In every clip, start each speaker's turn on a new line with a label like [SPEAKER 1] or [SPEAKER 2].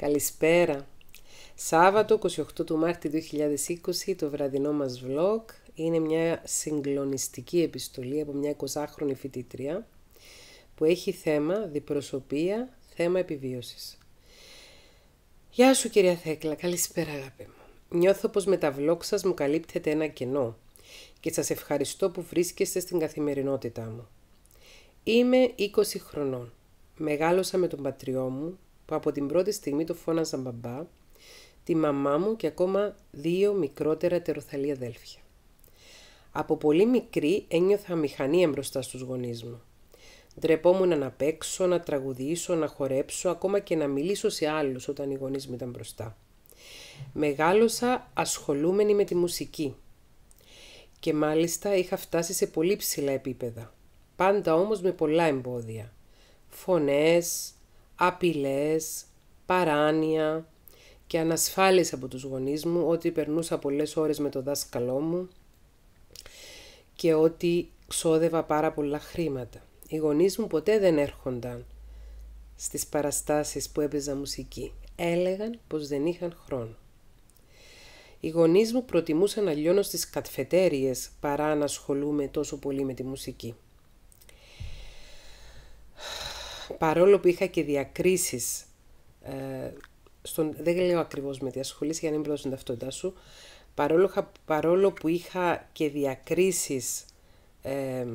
[SPEAKER 1] Καλησπέρα. Σάββατο 28 του Μάρτη 2020 το βραδινό μας vlog είναι μια συγκλονιστική επιστολή από μια 20χρονη φοιτήτρια που έχει θέμα διπροσωπεία, θέμα επιβίωσης. Γεια σου κυρία Θέκλα, καλησπέρα αγάπη μου. Νιώθω πως με τα vlog σας μου καλύπτεται ένα κενό και σας ευχαριστώ που βρίσκεστε στην καθημερινότητά μου. Είμαι 20 χρονών. Μεγάλωσα με τον πατριό μου, που από την πρώτη στιγμή το φώναζαν μπαμπά, τη μαμά μου και ακόμα δύο μικρότερα τεροθαλή αδέλφια. Από πολύ μικρή ένιωθα μηχανή εμπροστά στους γονείς μου. Ντρεπόμουν να παίξω, να τραγουδήσω, να χορέψω, ακόμα και να μιλήσω σε άλλους όταν οι γονείς μου ήταν μπροστά. Μεγάλωσα ασχολούμενη με τη μουσική. Και μάλιστα είχα φτάσει σε πολύ ψηλά επίπεδα. Πάντα όμως με πολλά εμπόδια. Φωνές, απειλές, παράνοια και ανασφάλιση από τους γονείς μου ότι περνούσα πολλές ώρες με το δάσκαλό μου και ότι ξόδευα πάρα πολλά χρήματα. Οι γονείς μου ποτέ δεν έρχονταν στις παραστάσεις που έπαιζα μουσική. Έλεγαν πως δεν είχαν χρόνο. Οι γονείς μου προτιμούσαν να λιώνω στις κατφετέριες παρά να ασχολούμαι τόσο πολύ με τη μουσική παρόλο που είχα και διακρίσεις, ε, στον, δεν λέω ακριβώς με τι ασχολείσαι για να μην πληρώσεις ταυτότητά σου, παρόλο, που είχα και διακρίσεις ε,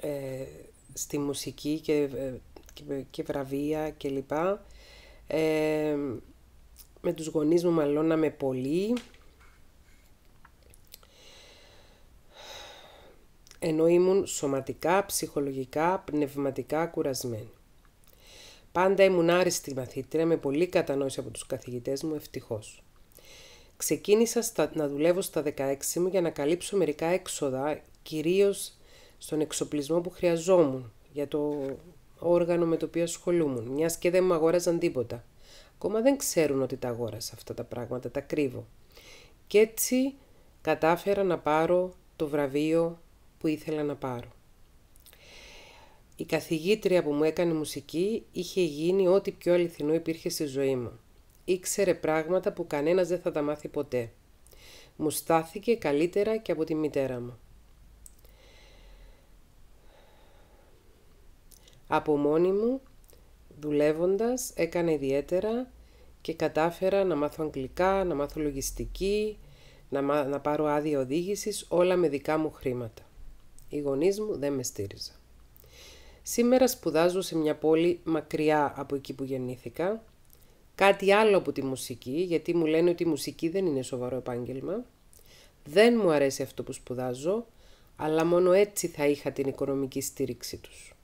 [SPEAKER 1] ε, στη μουσική και, ε, και, και βραβεία κλπ. Και ε, με τους γονείς μου μαλώναμε πολύ, ενώ ήμουν σωματικά, ψυχολογικά, πνευματικά κουρασμένη. Πάντα ήμουν άριστη μαθήτρια με πολύ κατανόηση από τους καθηγητές μου, ευτυχώς. Ξεκίνησα να δουλεύω στα 16 μου για να καλύψω μερικά έξοδα, κυρίως στον εξοπλισμό που χρειαζόμουν για το όργανο με το οποίο ασχολούμουν, μιας και δεν μου αγόραζαν τίποτα. Ακόμα δεν ξέρουν ότι τα αγόρασα αυτά τα πράγματα, τα κρύβω. Και έτσι κατάφερα να πάρω το βραβείο που ήθελα να πάρω. Η καθηγήτρια που μου έκανε μουσική είχε γίνει ό,τι πιο αληθινό υπήρχε στη ζωή μου. Ήξερε πράγματα που κανένας δεν θα τα μάθει ποτέ. Μου στάθηκε καλύτερα και από τη μητέρα μου. Από μόνη μου, δουλεύοντας, έκανα ιδιαίτερα και κατάφερα να μάθω αγγλικά, να μάθω λογιστική, να, να πάρω άδεια οδήγησης, όλα με δικά μου χρήματα. Οι γονείς μου δεν με στήριζαν. Σήμερα σπουδάζω σε μια πόλη μακριά από εκεί που γεννήθηκα. Κάτι άλλο από τη μουσική, γιατί μου λένε ότι η μουσική δεν είναι σοβαρό επάγγελμα. Δεν μου αρέσει αυτό που σπουδάζω, αλλά μόνο έτσι θα είχα την οικονομική στήριξη τους.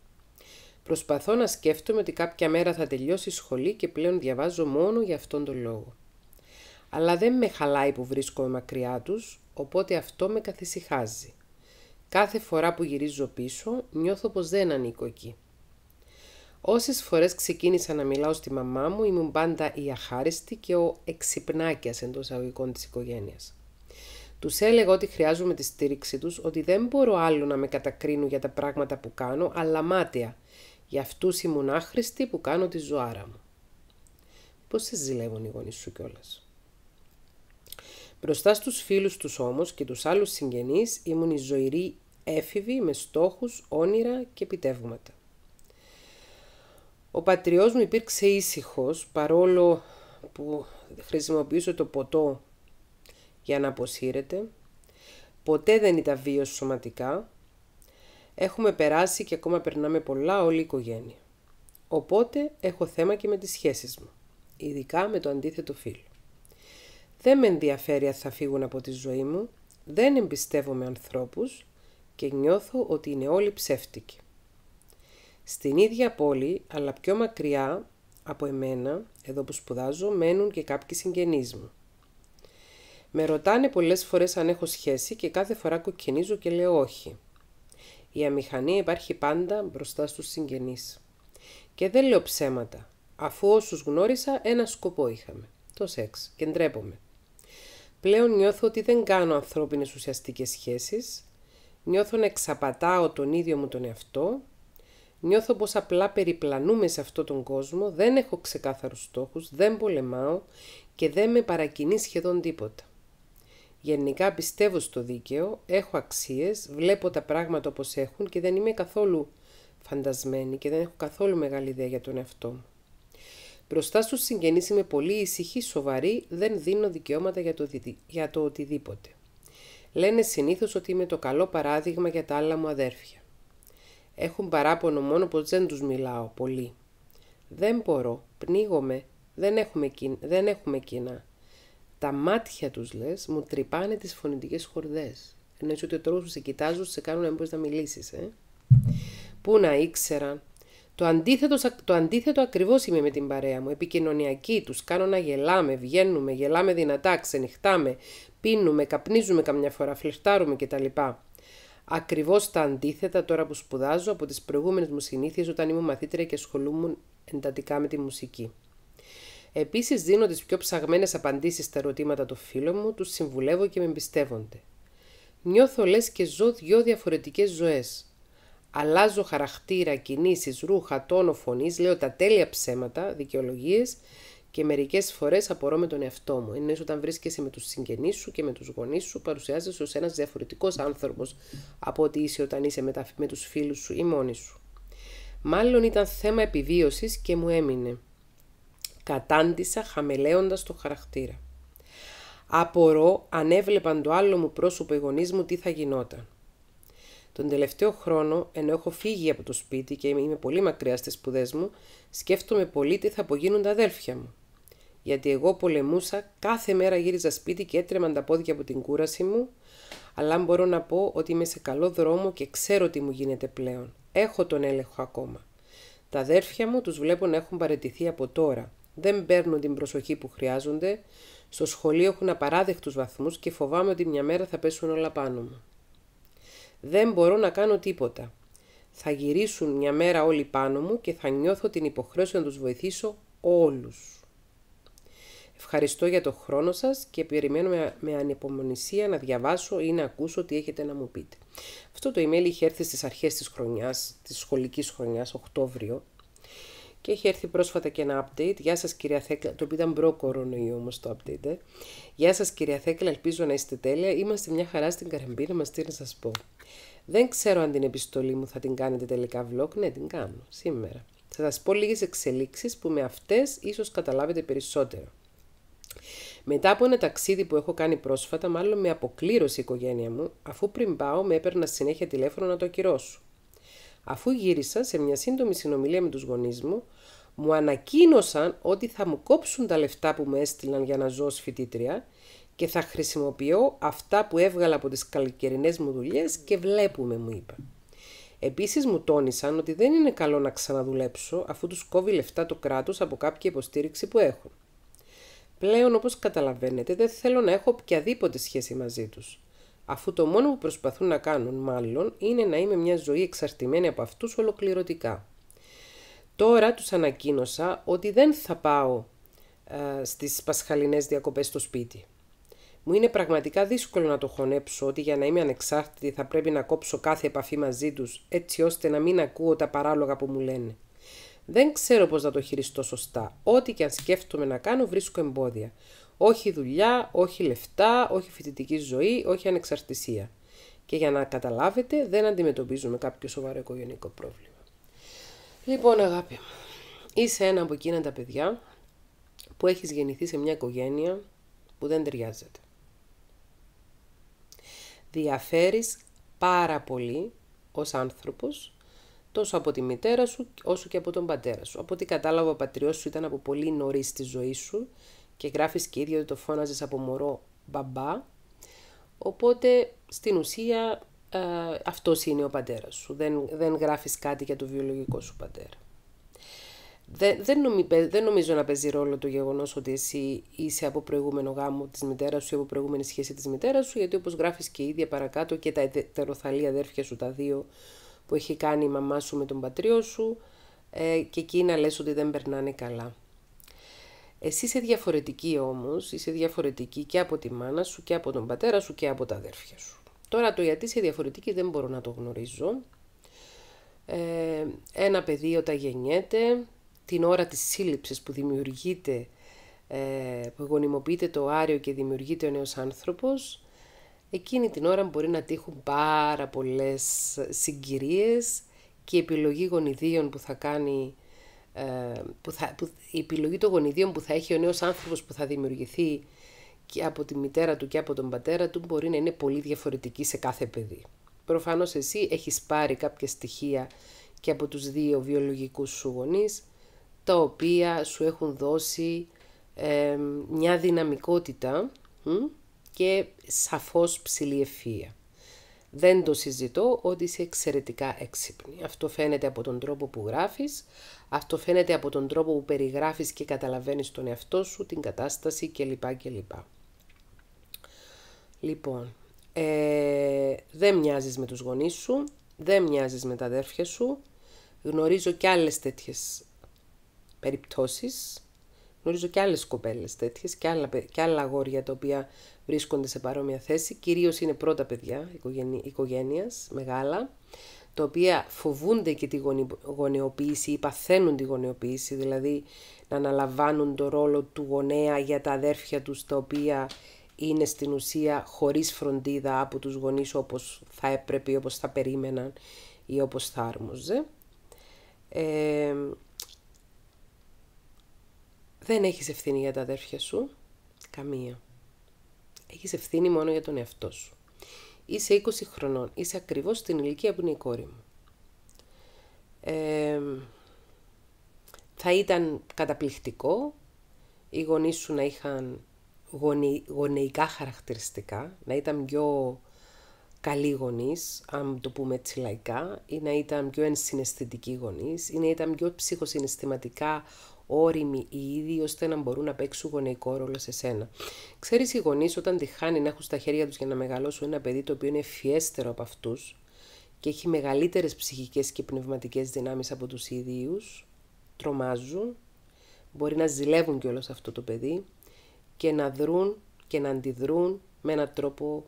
[SPEAKER 1] Προσπαθώ να σκέφτομαι ότι κάποια μέρα θα τελειώσει η σχολή και πλέον διαβάζω μόνο για αυτόν τον λόγο. Αλλά δεν με χαλάει που βρίσκομαι μακριά τους, οπότε αυτό με καθησυχάζει. Κάθε φορά που γυρίζω πίσω, νιώθω πως δεν ανήκω εκεί. Όσες φορές ξεκίνησα να μιλάω στη μαμά μου, ήμουν πάντα η αχάριστη και ο εξυπνάκιας εντός αγωγικών της οικογένειας. Τους έλεγα ότι χρειάζομαι τη στήριξή τους, ότι δεν μπορώ άλλο να με κατακρίνουν για τα πράγματα που κάνω, αλλά μάτια. Για αυτούς ήμουν άχρηστη που κάνω τη ζωάρα μου. Πώς σε ζηλεύουν οι γονείς σου κιόλας. Μπροστά στους φίλους τους όμως και τους άλλους συγγενείς ήμουν η ζωηρή έφηβη με στόχους, όνειρα και επιτεύγματα. Ο πατριός μου υπήρξε ήσυχος παρόλο που χρησιμοποιούσε το ποτό για να αποσύρεται. Ποτέ δεν ήταν βίος σωματικά. Έχουμε περάσει και ακόμα περνάμε πολλά όλη η οικογένεια. Οπότε έχω θέμα και με τις σχέσεις μου, ειδικά με το αντίθετο φίλο. Δεν με ενδιαφέρει αν θα φύγουν από τη ζωή μου, δεν εμπιστεύομαι ανθρώπους και νιώθω ότι είναι όλοι ψεύτικοι. Στην ίδια πόλη, αλλά πιο μακριά από εμένα, εδώ που σπουδάζω, μένουν και κάποιοι συγγενείς μου. Με ρωτάνε πολλές φορές αν έχω σχέση και κάθε φορά κοκκινίζω και λέω όχι. Η αμηχανία υπάρχει πάντα μπροστά στους συγγενείς. Και δεν λέω ψέματα, αφού όσους γνώρισα ένα σκοπό είχαμε. Το σεξ και ντρέπομαι. Πλέον νιώθω ότι δεν κάνω ανθρώπινες ουσιαστικές σχέσεις, νιώθω να εξαπατάω τον ίδιο μου τον εαυτό, νιώθω πως απλά περιπλανούμε σε αυτόν τον κόσμο, δεν έχω ξεκάθαρους στόχους, δεν πολεμάω και δεν με παρακινεί σχεδόν τίποτα. Γενικά πιστεύω στο δίκαιο, έχω αξίες, βλέπω τα πράγματα όπως έχουν και δεν είμαι καθόλου φαντασμένη και δεν έχω καθόλου μεγάλη ιδέα για τον εαυτό μου. Μπροστά στους συγγενείς είμαι πολύ ησυχή, σοβαρή, δεν δίνω δικαιώματα για το, για οτιδήποτε. Λένε συνήθως ότι είμαι το καλό παράδειγμα για τα άλλα μου αδέρφια. Έχουν παράπονο μόνο πως δεν τους μιλάω πολύ. Δεν μπορώ, πνίγομαι, δεν έχουμε, δεν κοινά. Τα μάτια τους, λες, μου τρυπάνε τις φωνητικές χορδές. Εννοείς ότι ο τρόπος που σε κοιτάζουν σε κάνουν να μην να μιλήσεις, ε. Πού να ήξεραν το αντίθετο, το αντίθετο ακριβώς είμαι με την παρέα μου. Επικοινωνιακή, τους κάνω να γελάμε, βγαίνουμε, γελάμε δυνατά, ξενυχτάμε, πίνουμε, καπνίζουμε καμιά φορά, φλεφτάρουμε κτλ. Ακριβώς τα αντίθετα τώρα που σπουδάζω από τις προηγούμενες μου συνήθειες όταν ήμουν μαθήτρια και ασχολούμουν εντατικά με τη μουσική. Επίσης δίνω τις πιο ψαγμένες απαντήσεις στα ερωτήματα του φίλου μου, τους συμβουλεύω και με εμπιστεύονται. Νιώθω λες και ζω δυο διαφορετικές ζωές αλλάζω χαρακτήρα, κινήσεις, ρούχα, τόνο φωνής, λέω τα τέλεια ψέματα, δικαιολογίες και μερικές φορές απορώ με τον εαυτό μου. Είναι όταν βρίσκεσαι με τους συγγενείς σου και με τους γονείς σου, παρουσιάζεσαι ως ένας διαφορετικός άνθρωπος από ότι είσαι όταν είσαι με, τα, με τους φίλους σου ή μόνη σου. Μάλλον ήταν θέμα επιβίωσης και μου έμεινε. Κατάντησα χαμελέοντας το χαρακτήρα. Απορώ αν έβλεπαν το άλλο μου πρόσωπο οι μου τι θα γινόταν. Τον τελευταίο χρόνο, ενώ έχω φύγει από το σπίτι και είμαι πολύ μακριά στις σπουδές μου, σκέφτομαι πολύ τι θα απογίνουν τα αδέλφια μου. Γιατί εγώ πολεμούσα, κάθε μέρα γύριζα σπίτι και έτρεμαν τα πόδια από την κούραση μου, αλλά μπορώ να πω ότι είμαι σε καλό δρόμο και ξέρω τι μου γίνεται πλέον. Έχω τον έλεγχο ακόμα. Τα αδέρφια μου τους βλέπω να έχουν παρετηθεί από τώρα. Δεν παίρνουν την προσοχή που χρειάζονται. Στο σχολείο έχουν απαράδεκτους βαθμούς και φοβάμαι ότι μια μέρα θα πέσουν όλα πάνω μου. Δεν μπορώ να κάνω τίποτα. Θα γυρίσουν μια μέρα όλοι πάνω μου και θα νιώθω την υποχρέωση να τους βοηθήσω όλους. Ευχαριστώ για το χρόνο σας και περιμένω με ανεπομονησία να διαβάσω ή να ακούσω τι έχετε να μου πείτε. Αυτό το email είχε έρθει στις αρχές της χρονιάς, της σχολικής χρονιάς, Οκτώβριο, και έχει έρθει πρόσφατα και ένα update. Γεια σας κυρία Θέκλα, το οποίο ήταν προ-κορονοϊό όμως το update. Ε. Γεια σας κυρία Θέκλα, ελπίζω να είστε τέλεια. Είμαστε μια χαρά στην καραμπίνα μας, τι να σας πω. Δεν ξέρω αν την επιστολή μου θα την κάνετε τελικά vlog. Ναι, την κάνω σήμερα. Θα σας πω λίγες εξελίξεις που με αυτές ίσως καταλάβετε περισσότερο. Μετά από ένα ταξίδι που έχω κάνει πρόσφατα, μάλλον με αποκλήρωση η οικογένεια μου, αφού πριν πάω με έπαιρνα συνέχεια τηλέφωνο να το ακυρώσω. Αφού γύρισα σε μια σύντομη συνομιλία με τους γονείς μου, μου ανακοίνωσαν ότι θα μου κόψουν τα λεφτά που με έστειλαν για να ζω ως φοιτήτρια και θα χρησιμοποιώ αυτά που έβγαλα από τις καλοκαιρινές μου δουλειές και βλέπουμε, μου είπα. Επίσης μου τόνισαν ότι δεν είναι καλό να ξαναδουλέψω αφού τους κόβει λεφτά το κράτος από κάποια υποστήριξη που έχουν. Πλέον όπως καταλαβαίνετε δεν θέλω να έχω οποιαδήποτε σχέση μαζί τους. Αφού το μόνο που προσπαθούν να κάνουν μάλλον είναι να είμαι μια ζωή εξαρτημένη από αυτούς ολοκληρωτικά. Τώρα τους ανακοίνωσα ότι δεν θα πάω ε, στις πασχαλινές διακοπές στο σπίτι. Μου είναι πραγματικά δύσκολο να το χωνέψω ότι για να είμαι ανεξάρτητη θα πρέπει να κόψω κάθε επαφή μαζί τους έτσι ώστε να μην ακούω τα παράλογα που μου λένε. Δεν ξέρω πώς να το χειριστώ σωστά. Ό,τι και αν σκέφτομαι να κάνω βρίσκω εμπόδια. Όχι δουλειά, όχι λεφτά, όχι φοιτητική ζωή, όχι ανεξαρτησία. Και για να καταλάβετε δεν αντιμετωπίζουμε κάποιο σοβαρό οικογενειακό πρόβλημα. Λοιπόν αγάπη είσαι ένα από εκείνα τα παιδιά που έχεις γεννηθεί σε μια οικογένεια που δεν ταιριάζεται. Διαφέρεις πάρα πολύ ως άνθρωπος, τόσο από τη μητέρα σου όσο και από τον πατέρα σου. Από ό,τι κατάλαβα ο πατριός σου ήταν από πολύ νωρίς στη ζωή σου και γράφεις και ίδιο ότι το φώναζες από μωρό μπαμπά. Οπότε στην ουσία ε, αυτός είναι ο πατέρας σου. Δεν, δεν γράφεις κάτι για το βιολογικό σου πατέρα. Δεν, δεν, δεν νομίζω να παίζει ρόλο το γεγονός ότι εσύ είσαι από προηγούμενο γάμο της μητέρας σου ή από προηγούμενη σχέση της μητέρας σου, γιατί όπως γράφεις και η ίδια παρακάτω και τα ετεροθαλή αδέρφια σου, τα δύο που έχει κάνει η μαμά σου με τον πατριό σου, ε, και εκείνα λες ότι δεν περνάνε καλά. Εσύ είσαι διαφορετική όμως, είσαι διαφορετική και από τη μάνα σου και από τον πατέρα σου και από τα αδέρφια σου. Τώρα το γιατί είσαι διαφορετική δεν μπορώ να το γνωρίζω. Ε, ένα παιδί όταν γεννιέται την ώρα της σύλληψης που δημιουργείται, ε, που γονιμοποιείται το άριο και δημιουργείται ο νέος άνθρωπος, εκείνη την ώρα μπορεί να τύχουν πάρα πολλές συγκυρίες και η επιλογή γονιδίων που θα κάνει, ε, που θα, που, η επιλογή των γονιδίων που θα έχει ο νέος άνθρωπος που θα δημιουργηθεί και από τη μητέρα του και από τον πατέρα του μπορεί να είναι πολύ διαφορετική σε κάθε παιδί. Προφανώς εσύ έχεις πάρει κάποια στοιχεία και από τους δύο βιολογικούς σου γονείς, τα οποία σου έχουν δώσει μια δυναμικότητα και σαφώς ψηλή ευφύεια. Δεν το συζητώ ότι είσαι εξαιρετικά έξυπνη. Αυτό φαίνεται από τον τρόπο που γράφεις, αυτό φαίνεται από τον τρόπο που περιγράφεις και καταλαβαίνεις τον εαυτό σου, την κατάσταση κλπ. κλπ. Λοιπόν, ε, δεν μοιάζεις με τους γονείς σου, δεν μοιάζεις με τα αδέρφια σου, γνωρίζω και άλλες τέτοιες περιπτώσεις γνωρίζω και άλλες κοπέλες τέτοιες και άλλα, και άλλα αγόρια τα οποία βρίσκονται σε παρόμοια θέση κυρίως είναι πρώτα παιδιά οικογένεια, οικογένειας μεγάλα τα οποία φοβούνται και τη γονεοποίηση ή παθαίνουν τη γονεοποίηση, δηλαδή να αναλαμβάνουν το ρόλο του γονέα για τα αδέρφια τους τα οποία είναι στην ουσία χωρίς φροντίδα από τους γονείς όπως θα έπρεπε όπως όπως θα περίμεναν ή όπως θα άρμοζε. Ε, δεν έχεις ευθύνη για τα αδέρφια σου. Καμία. Έχεις ευθύνη μόνο για τον εαυτό σου. Είσαι 20 χρονών. Είσαι ακριβώς στην ηλικία που είναι η κόρη μου. θα ήταν καταπληκτικό οι γονείς σου να είχαν γονεϊκά χαρακτηριστικά, να ήταν πιο καλοί γονείς, αν το πούμε έτσι λαϊκά, ή να ήταν πιο ενσυναισθητικοί γονείς, ή να ήταν πιο ψυχοσυναισθηματικά όριμοι οι ίδιοι ώστε να μπορούν να παίξουν γονεϊκό ρόλο σε σένα. Ξέρεις, οι γονείς όταν τη χάνει να έχουν στα χέρια τους για να μεγαλώσουν ένα παιδί το οποίο είναι φιέστερο από αυτούς και έχει μεγαλύτερες ψυχικές και πνευματικές δυνάμεις από τους ίδιους, τρομάζουν, μπορεί να ζηλεύουν κιόλας αυτό το παιδί και να δρούν και να αντιδρούν με έναν τρόπο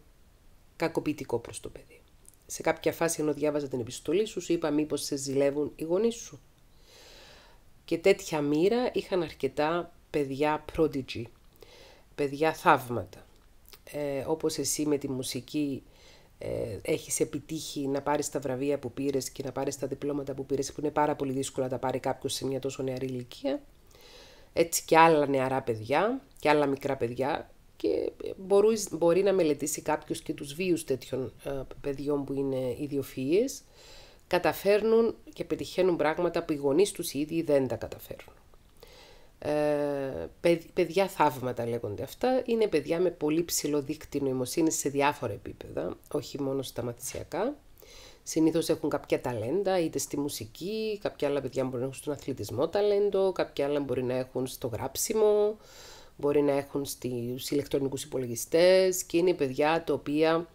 [SPEAKER 1] κακοποιητικό προς το παιδί. Σε κάποια φάση ενώ διάβαζα την επιστολή σου, σου είπα μήπως σε ζηλεύουν οι γονείς σου και τέτοια μοίρα είχαν αρκετά παιδιά prodigy, παιδιά θαύματα. Ε, όπως εσύ με τη μουσική ε, έχεις επιτύχει να πάρεις τα βραβεία που πήρες και να πάρεις τα διπλώματα που πήρες που είναι πάρα πολύ δύσκολο να τα πάρει κάποιος σε μια τόσο νεαρή ηλικία έτσι και άλλα νεαρά παιδιά και άλλα μικρά παιδιά και μπορείς, να μελετήσει κάποιος και τους βίους τέτοιων ε, παιδιών που είναι ιδιοφυείες καταφέρνουν και πετυχαίνουν πράγματα που οι γονείς τους οι δεν τα καταφέρνουν. Ε, παιδιά θαύματα λέγονται αυτά. Είναι παιδιά με πολύ ψηλό δίκτυο νοημοσύνης σε διάφορα επίπεδα, όχι μόνο στα μαθησιακά. Συνήθως έχουν κάποια ταλέντα, είτε στη μουσική, κάποια άλλα παιδιά μπορεί να έχουν στον αθλητισμό ταλέντο, κάποια άλλα μπορεί να έχουν στο γράψιμο, μπορεί να έχουν στους ηλεκτρονικούς υπολογιστές και είναι παιδιά τα οποία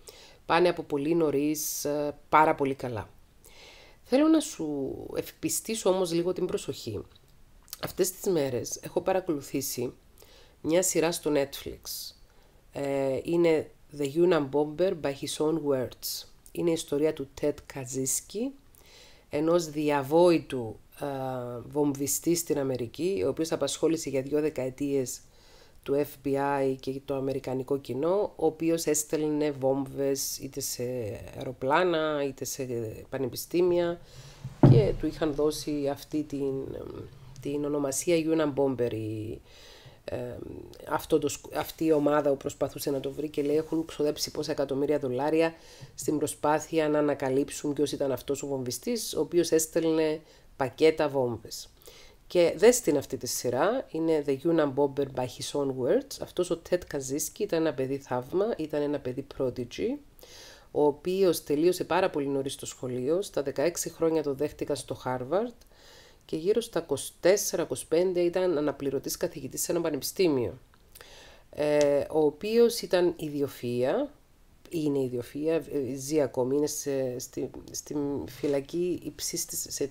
[SPEAKER 1] πάνε από πολύ νωρίς ε, πάρα πολύ καλά. Θέλω να σου ευπιστήσω όμως λίγο την προσοχή. Αυτές τις μέρες έχω παρακολουθήσει μια σειρά στο Netflix. Ε, είναι The Union Bomber by His Own Words. Είναι η ιστορία του Ted Καζίσκι, ενός διαβόητου ε, βομβιστή στην Αμερική, ο οποίος απασχόλησε για δύο δεκαετίες του FBI και το αμερικανικό κοινό, ο οποίος έστελνε βόμβες είτε σε αεροπλάνα είτε σε πανεπιστήμια και του είχαν δώσει αυτή την, την ονομασία Union Bomber αυτό το, αυτή η ομάδα που προσπαθούσε να το βρει και λέει έχουν ξοδέψει πόσα εκατομμύρια δολάρια στην προσπάθεια να ανακαλύψουν ποιος ήταν αυτός ο βομβιστής ο οποίος έστελνε πακέτα βόμβες. Και δες στην αυτή τη σειρά, είναι The Yuna Bomber by His Own Words. Αυτός ο Τέτ Καζίσκι ήταν ένα παιδί θαύμα, ήταν ένα παιδί πρότιτζι, ο οποίος τελείωσε πάρα πολύ νωρίς το σχολείο, στα 16 χρόνια το δέχτηκαν στο Harvard και γύρω στα 24-25 ήταν αναπληρωτής καθηγητής σε ένα πανεπιστήμιο, ε, ο οποίος ήταν ιδιοφυΐα, είναι ιδιοφυΐα, ε, ζει ακόμη, είναι στη, στη, φυλακή σε,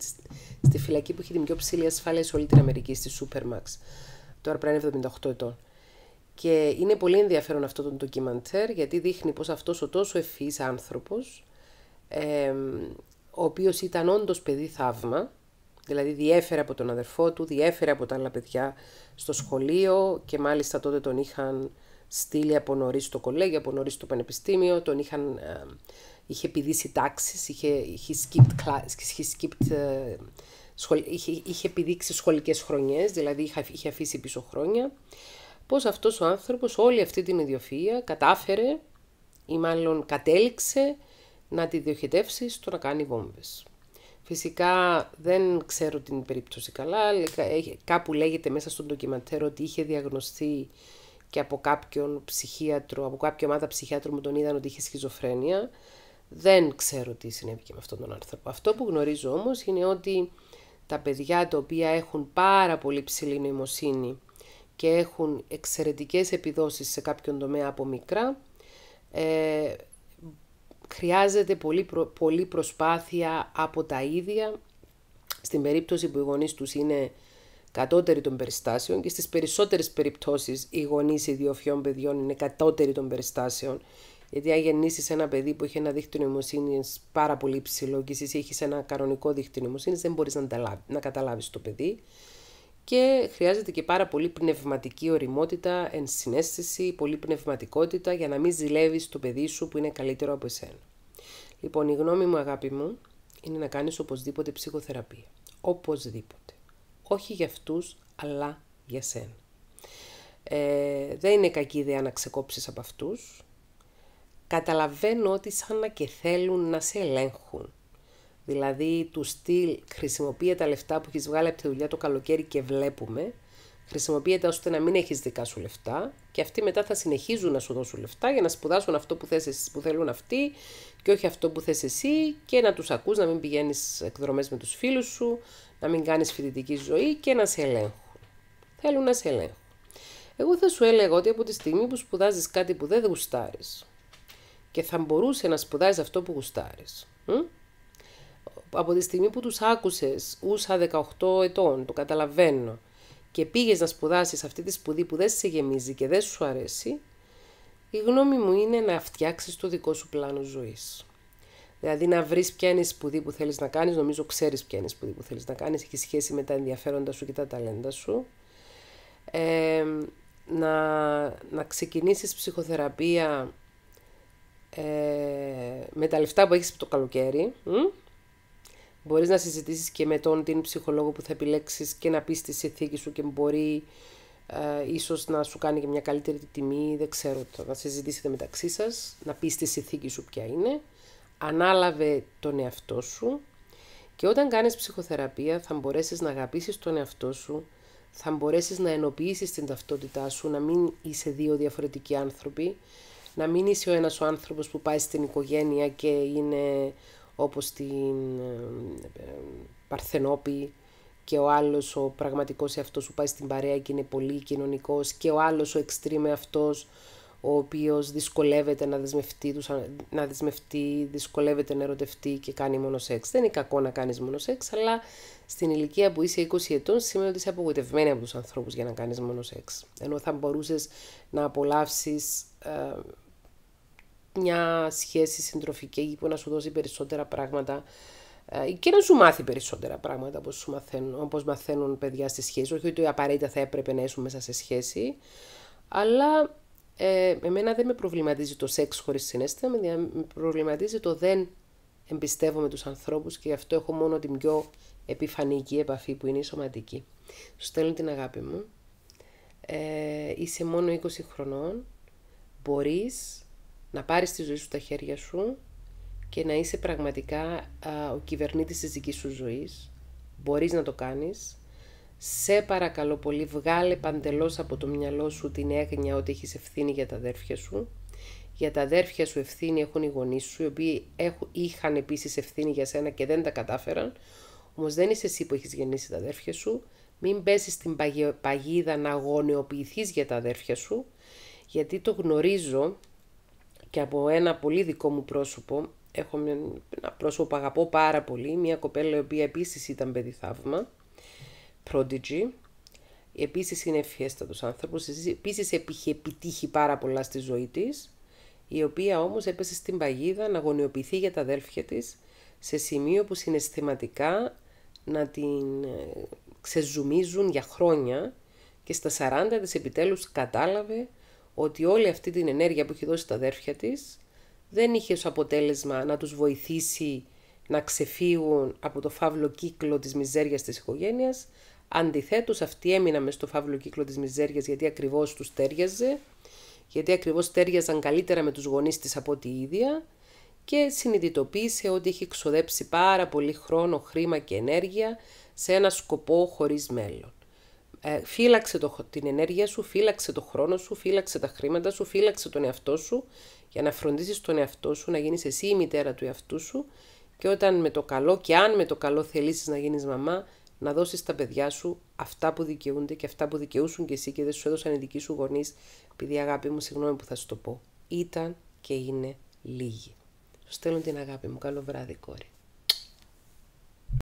[SPEAKER 1] στη φυλακή που έχει την πιο ψηλή ασφάλεια σε όλη την Αμερική, στη Supermax. Τώρα πρέπει να είναι 78 ετών. Και είναι πολύ ενδιαφέρον αυτό το ντοκιμαντέρ γιατί δείχνει πως αυτός ο τόσο ευφυής άνθρωπος, ο οποίος ήταν όντως παιδί θαύμα, Δηλαδή διέφερε από τον αδερφό του, διέφερε από τα άλλα παιδιά στο σχολείο και μάλιστα τότε τον είχαν στείλει από νωρίς στο κολέγιο, από νωρίς στο πανεπιστήμιο, τον είχαν, ε, είχε πηδήσει τάξεις, είχε, είχε skipped, class, είχε, skipped ε, είχε, είχε σχολικές χρονιές, δηλαδή είχε, είχε αφήσει πίσω χρόνια. Πώς αυτός ο άνθρωπος όλη αυτή την ιδιοφυΐα κατάφερε ή μάλλον κατέληξε να τη διοχετεύσει στο να κάνει βόμβες. Φυσικά δεν ξέρω την περίπτωση καλά, κάπου λέγεται μέσα στον ντοκιμαντέρ ότι είχε διαγνωστεί και από κάποιον ψυχίατρο, από κάποια ομάδα ψυχιάτρου μου τον είδαν ότι είχε σχιζοφρένεια. Δεν ξέρω τι συνέβη και με αυτόν τον άνθρωπο. Αυτό που γνωρίζω όμως είναι ότι τα παιδιά τα οποία έχουν πάρα πολύ ψηλή νοημοσύνη και έχουν εξαιρετικές επιδόσεις σε κάποιον τομέα από μικρά, ε, Χρειάζεται πολύ προσπάθεια από τα ίδια, στην περίπτωση που οι γονείς τους είναι κατώτεροι των περιστάσεων και στις περισσότερες περιπτώσεις οι γονείς ιδιοφιών παιδιών είναι κατώτεροι των περιστάσεων. Γιατί αν γεννήσεις ένα παιδί που έχει ένα δίκτυο νοημοσύνης πάρα πολύ ψηλό και εσύ έχεις ένα κανονικό δίκτυο νοημοσύνης, δεν μπορείς να, να καταλάβεις το παιδί και χρειάζεται και πάρα πολύ πνευματική οριμότητα, ενσυναίσθηση, πολύ πνευματικότητα για να μην ζηλεύεις το παιδί σου που είναι καλύτερο από εσένα. Λοιπόν, η γνώμη μου αγάπη μου είναι να κάνεις οπωσδήποτε ψυχοθεραπεία. Οπωσδήποτε. Όχι για αυτούς, αλλά για σένα. Ε, δεν είναι κακή ιδέα να ξεκόψεις από αυτούς. Καταλαβαίνω ότι σαν να και θέλουν να σε ελέγχουν. Δηλαδή του στυλ χρησιμοποιεί τα λεφτά που έχεις βγάλει από τη δουλειά το καλοκαίρι και βλέπουμε. Χρησιμοποιείται ώστε να μην έχεις δικά σου λεφτά και αυτοί μετά θα συνεχίζουν να σου δώσουν λεφτά για να σπουδάσουν αυτό που, θες, που θέλουν αυτοί και όχι αυτό που θες εσύ και να τους ακούς, να μην πηγαίνεις εκδρομές με τους φίλους σου, να μην κάνεις φοιτητική ζωή και να σε ελέγχουν. Θέλουν να σε ελέγχουν. Εγώ θα σου έλεγα ότι από τη στιγμή που σπουδάζεις κάτι που δεν γουστάρεις και θα μπορούσε να σπουδάζεις αυτό που γουστάρεις, από τη στιγμή που τους άκουσες ούσα 18 ετών, το καταλαβαίνω, και πήγες να σπουδάσεις αυτή τη σπουδή που δεν σε γεμίζει και δεν σου αρέσει, η γνώμη μου είναι να φτιάξεις το δικό σου πλάνο ζωής. Δηλαδή να βρεις ποια είναι η σπουδή που θέλεις να κάνεις, νομίζω ξέρεις ποια είναι η σπουδή που θέλεις να κάνεις, έχει σχέση με τα ενδιαφέροντα σου και τα ταλέντα σου. να, να ξεκινήσεις ψυχοθεραπεία ε, με τα λεφτά που έχεις το καλοκαίρι, Μπορείς να συζητήσεις και με τον την ψυχολόγο που θα επιλέξεις και να πεις τη συνθήκη σου και μπορεί ε, ίσως να σου κάνει και μια καλύτερη τιμή, δεν ξέρω, το να συζητήσετε μεταξύ σας, να πεις τη συνθήκη σου ποια είναι. Ανάλαβε τον εαυτό σου και όταν κάνεις ψυχοθεραπεία θα μπορέσεις να αγαπήσεις τον εαυτό σου, θα μπορέσεις να ενοποιήσεις την ταυτότητά σου, να μην είσαι δύο διαφορετικοί άνθρωποι, να μην είσαι ο ένας ο άνθρωπος που πάει στην οικογένεια και είναι όπως την ε, ε, Παρθενόπη και ο άλλος ο πραγματικός εαυτός που πάει στην παρέα και είναι πολύ κοινωνικός και ο άλλος ο extreme αυτός ο οποίος δυσκολεύεται να δεσμευτεί, να δεσμευτεί, δυσκολεύεται να ερωτευτεί και κάνει μόνο σεξ. Δεν είναι κακό να κάνεις μόνο σεξ, αλλά στην ηλικία που είσαι 20 ετών σημαίνει ότι είσαι απογοητευμένη από τους ανθρώπους για να κάνεις μόνο σεξ. Ενώ θα μπορούσες να απολαύσεις ε, μια σχέση συντροφική που να σου δώσει περισσότερα πράγματα ε, και να σου μάθει περισσότερα πράγματα όπως, σου μαθαίνουν, όπως μαθαίνουν παιδιά στη σχέση. Όχι ότι απαραίτητα θα έπρεπε να είσαι μέσα σε σχέση, αλλά ε, εμένα δεν με προβληματίζει το σεξ χωρίς συνέστημα, με προβληματίζει το δεν εμπιστεύομαι τους ανθρώπους και γι' αυτό έχω μόνο την πιο επιφανική επαφή που είναι η σωματική. Σου στέλνω την αγάπη μου. Ε, είσαι μόνο 20 χρονών. Μπορείς να πάρεις τη ζωή σου στα χέρια σου και να είσαι πραγματικά ο κυβερνήτης της δικής σου ζωής. Μπορείς να το κάνεις. Σε παρακαλώ πολύ βγάλε παντελώς από το μυαλό σου την έγνοια ότι έχεις ευθύνη για τα αδέρφια σου. Για τα αδέρφια σου ευθύνη έχουν οι γονείς σου, οι οποίοι έχουν, είχαν επίσης ευθύνη για σένα και δεν τα κατάφεραν. Όμως δεν είσαι εσύ που έχεις γεννήσει τα αδέρφια σου. Μην πέσεις στην παγίδα να αγωνιοποιηθείς για τα αδέρφια σου, γιατί το γνωρίζω και από ένα πολύ δικό μου πρόσωπο, έχω ένα πρόσωπο που αγαπώ πάρα πολύ, μια κοπέλα η οποία επίσης ήταν παιδί θαύμα, Prodigy, επίσης είναι ευχέστατος άνθρωπος, επίσης είχε επιτύχει πάρα πολλά στη ζωή της, η οποία όμως έπεσε στην παγίδα να αγωνιοποιηθεί για τα αδέλφια της, σε σημείο που συναισθηματικά να την ε, ξεζουμίζουν για χρόνια και στα 40 της επιτέλους κατάλαβε ότι όλη αυτή την ενέργεια που έχει δώσει τα αδέρφια της δεν είχε ως αποτέλεσμα να τους βοηθήσει να ξεφύγουν από το φαύλο κύκλο της μιζέριας της οικογένειας. Αντιθέτως, αυτοί έμειναν μες στο φαύλο κύκλο της μιζέριας γιατί ακριβώς τους τέριαζε, γιατί ακριβώς τέριαζαν καλύτερα με τους γονείς της από τη ίδια και συνειδητοποίησε ότι είχε ξοδέψει πάρα πολύ χρόνο, χρήμα και ενέργεια σε ένα σκοπό χωρίς μέλλον. Ε, φύλαξε το, την ενέργεια σου, φύλαξε το χρόνο σου, φύλαξε τα χρήματα σου, φύλαξε τον εαυτό σου για να φροντίσεις τον εαυτό σου, να γίνεις εσύ η μητέρα του εαυτού σου και όταν με το καλό και αν με το καλό θελήσεις να γίνεις μαμά, να δώσεις στα παιδιά σου αυτά που δικαιούνται και αυτά που δικαιούσουν και εσύ και δεν σου έδωσαν οι δικοί σου γονείς, επειδή αγάπη μου, συγγνώμη που θα σου το πω, ήταν και είναι λίγοι. Σου στέλνω την αγάπη μου. Καλό βράδυ, κόρη.